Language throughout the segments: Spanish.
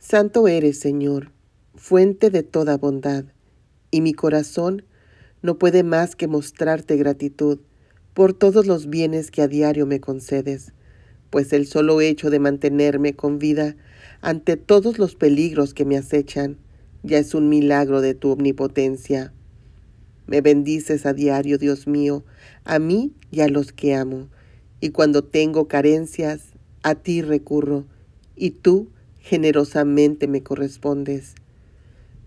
Santo eres, Señor, fuente de toda bondad, y mi corazón no puede más que mostrarte gratitud por todos los bienes que a diario me concedes, pues el solo hecho de mantenerme con vida ante todos los peligros que me acechan ya es un milagro de tu omnipotencia. Me bendices a diario, Dios mío, a mí y a los que amo, y cuando tengo carencias, a ti recurro, y tú generosamente me correspondes.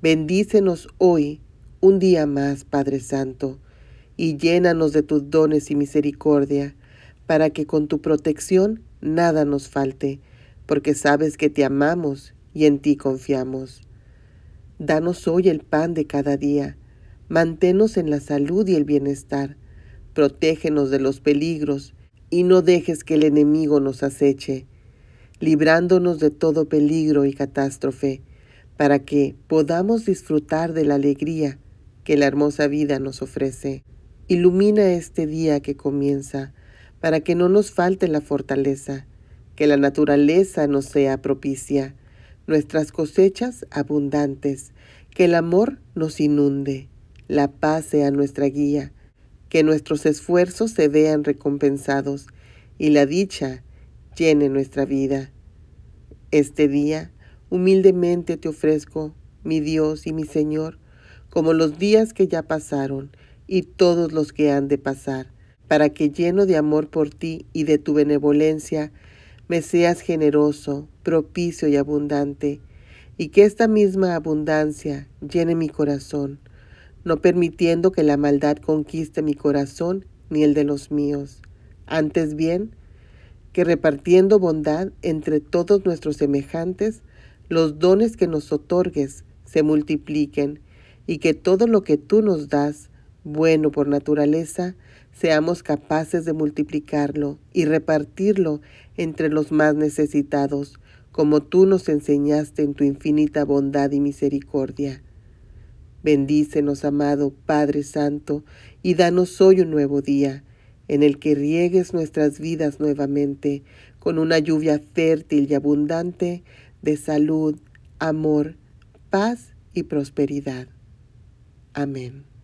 Bendícenos hoy, un día más, Padre Santo, y llénanos de tus dones y misericordia, para que con tu protección nada nos falte, porque sabes que te amamos y en ti confiamos. Danos hoy el pan de cada día, manténos en la salud y el bienestar, protégenos de los peligros, y no dejes que el enemigo nos aceche librándonos de todo peligro y catástrofe, para que podamos disfrutar de la alegría que la hermosa vida nos ofrece. Ilumina este día que comienza, para que no nos falte la fortaleza, que la naturaleza nos sea propicia, nuestras cosechas abundantes, que el amor nos inunde, la paz sea nuestra guía, que nuestros esfuerzos se vean recompensados y la dicha llene nuestra vida. Este día humildemente te ofrezco, mi Dios y mi Señor, como los días que ya pasaron y todos los que han de pasar, para que lleno de amor por ti y de tu benevolencia, me seas generoso, propicio y abundante, y que esta misma abundancia llene mi corazón, no permitiendo que la maldad conquiste mi corazón ni el de los míos. Antes bien, que repartiendo bondad entre todos nuestros semejantes, los dones que nos otorgues se multipliquen y que todo lo que tú nos das, bueno por naturaleza, seamos capaces de multiplicarlo y repartirlo entre los más necesitados, como tú nos enseñaste en tu infinita bondad y misericordia. Bendícenos, amado Padre Santo, y danos hoy un nuevo día en el que riegues nuestras vidas nuevamente con una lluvia fértil y abundante de salud, amor, paz y prosperidad. Amén.